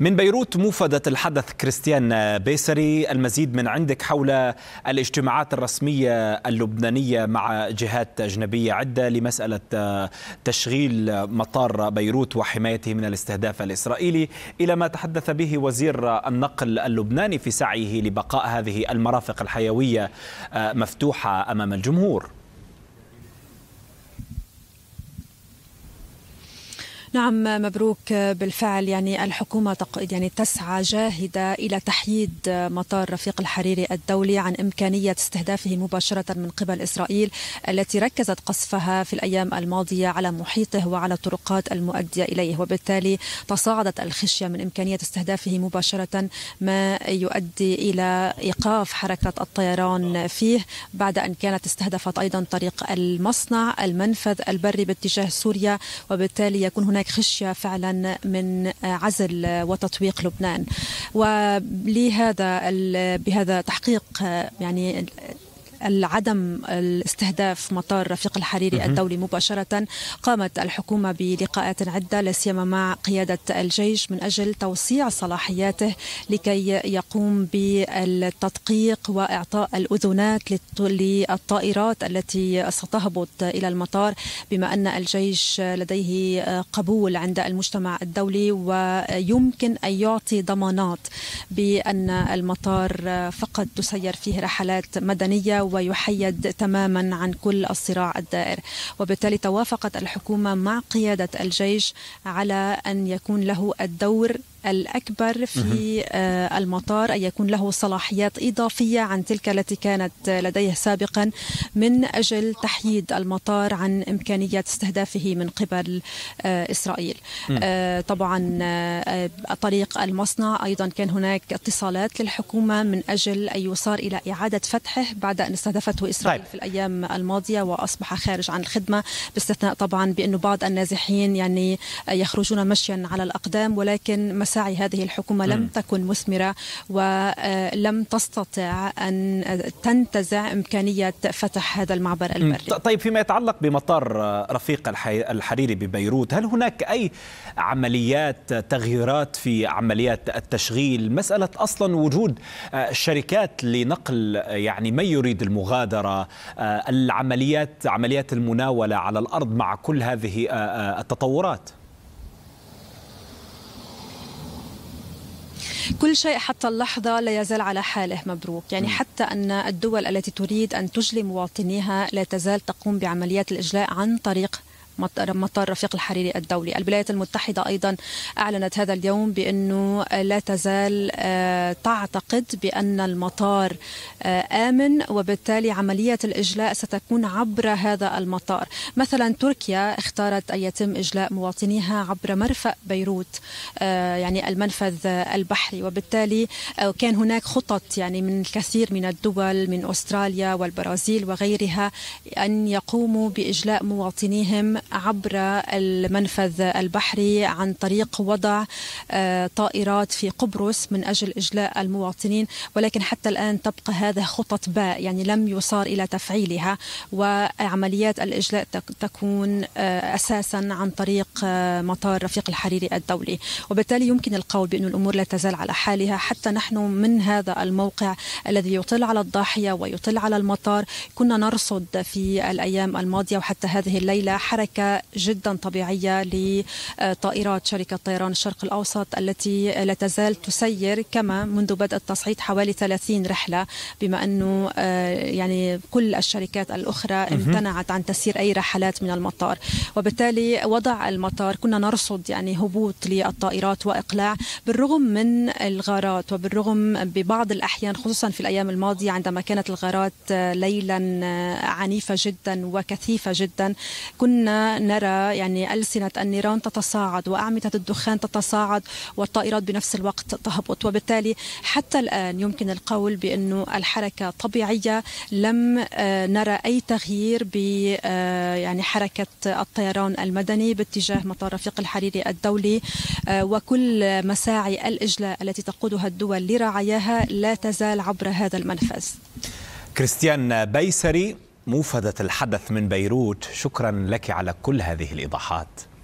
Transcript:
من بيروت موفدة الحدث كريستيان بيسري المزيد من عندك حول الاجتماعات الرسمية اللبنانية مع جهات أجنبية عدة لمسألة آه، تشغيل مطار بيروت وحمايته من الاستهداف الإسرائيلي إلى ما تحدث به وزير النقل اللبناني في سعيه لبقاء هذه المرافق الحيوية آه، مفتوحة أمام الجمهور نعم مبروك بالفعل يعني الحكومة يعني تسعى جاهدة إلى تحييد مطار رفيق الحريري الدولي عن إمكانية استهدافه مباشرة من قبل إسرائيل التي ركزت قصفها في الأيام الماضية على محيطه وعلى الطرقات المؤدية إليه وبالتالي تصاعدت الخشية من إمكانية استهدافه مباشرة ما يؤدي إلى إيقاف حركة الطيران فيه بعد أن كانت استهدفت أيضا طريق المصنع المنفذ البري باتجاه سوريا وبالتالي يكون هناك هناك خشية فعلا من عزل وتطويق لبنان ولهذا بهذا تحقيق يعني عدم استهداف مطار رفيق الحريري الدولي مباشرة قامت الحكومة بلقاءات عدة لا سيما مع قيادة الجيش من أجل توسيع صلاحياته لكي يقوم بالتدقيق وإعطاء الأذنات للطائرات التي ستهبط إلى المطار بما أن الجيش لديه قبول عند المجتمع الدولي ويمكن أن يعطي ضمانات بأن المطار فقط تسير فيه رحلات مدنية ويحيد تماما عن كل الصراع الدائر وبالتالي توافقت الحكومة مع قيادة الجيش على أن يكون له الدور الأكبر في آه، المطار أن يكون له صلاحيات إضافية عن تلك التي كانت لديه سابقا من أجل تحييد المطار عن إمكانية استهدافه من قبل آه، إسرائيل آه، طبعا طريق المصنع أيضا كان هناك اتصالات للحكومة من أجل أن يصار إلى إعادة فتحه بعد أن استهدفته إسرائيل طيب. في الأيام الماضية وأصبح خارج عن الخدمة باستثناء طبعا بأنه بعض النازحين يعني يخرجون مشيا على الأقدام ولكن مساعي هذه الحكومة لم م. تكن مثمرة ولم آه، تستطع أن تنتزع إمكانية فتح هذا المعبر البري طيب فيما يتعلق بمطار رفيق الحريري ببيروت هل هناك أي عمليات تغييرات في عمليات التشغيل مسألة أصلا وجود آه، شركات لنقل يعني من يريد المغادرة آه، العمليات عمليات المناولة على الأرض مع كل هذه آه، آه، التطورات كل شيء حتى اللحظة لا يزال على حاله مبروك يعني حتى أن الدول التي تريد أن تجلي مواطنيها لا تزال تقوم بعمليات الإجلاء عن طريق مطار رفيق الحريري الدولي الولايات المتحدة أيضا أعلنت هذا اليوم بأنه لا تزال آه، تعتقد بأن المطار آه، آمن وبالتالي عملية الإجلاء ستكون عبر هذا المطار مثلا تركيا اختارت أن يتم إجلاء مواطنيها عبر مرفأ بيروت آه، يعني المنفذ البحري وبالتالي كان هناك خطط يعني من الكثير من الدول من أستراليا والبرازيل وغيرها أن يقوموا بإجلاء مواطنيهم عبر المنفذ البحري عن طريق وضع آه، طائرات في قبرص من اجل اجلاء المواطنين ولكن حتى الان تبقى هذا خطط باء يعني لم يصار الى تفعيلها وعمليات الاجلاء تكون آه، اساسا عن طريق آه، مطار رفيق الحريري الدولي وبالتالي يمكن القول بأن الامور لا تزال على حالها حتى نحن من هذا الموقع الذي يطل على الضاحيه ويطل على المطار كنا نرصد في الايام الماضيه وحتى هذه الليله حركه حركه جدا طبيعية لطائرات شركة طيران الشرق الأوسط التي لا تزال تسير كما منذ بدء التصعيد حوالي 30 رحلة بما أنه آه، يعني كل الشركات الأخرى امتنعت عن تسيير أي رحلات من المطار وبالتالي وضع المطار كنا نرصد يعني هبوط للطائرات وإقلاع بالرغم من الغارات وبالرغم ببعض الأحيان خصوصا في الأيام الماضية عندما كانت الغارات آه، ليلا آه، عنيفة جدا وكثيفة جدا كنا نرى يعني ألسنة النيران تتصاعد وأعمدة الدخان تتصاعد والطائرات بنفس الوقت تهبط وبالتالي حتى الآن يمكن القول بأنه الحركة طبيعية لم آه، نرى أي تغيير ب آه، يعني حركة الطيران المدني باتجاه مطار رفيق الحريري الدولي آه، وكل مساعي الإجلاء التي تقودها الدول لرعاياها لا تزال عبر هذا المنفذ كريستيان بيسري موفدة الحدث من بيروت شكرا لك على كل هذه الإيضاحات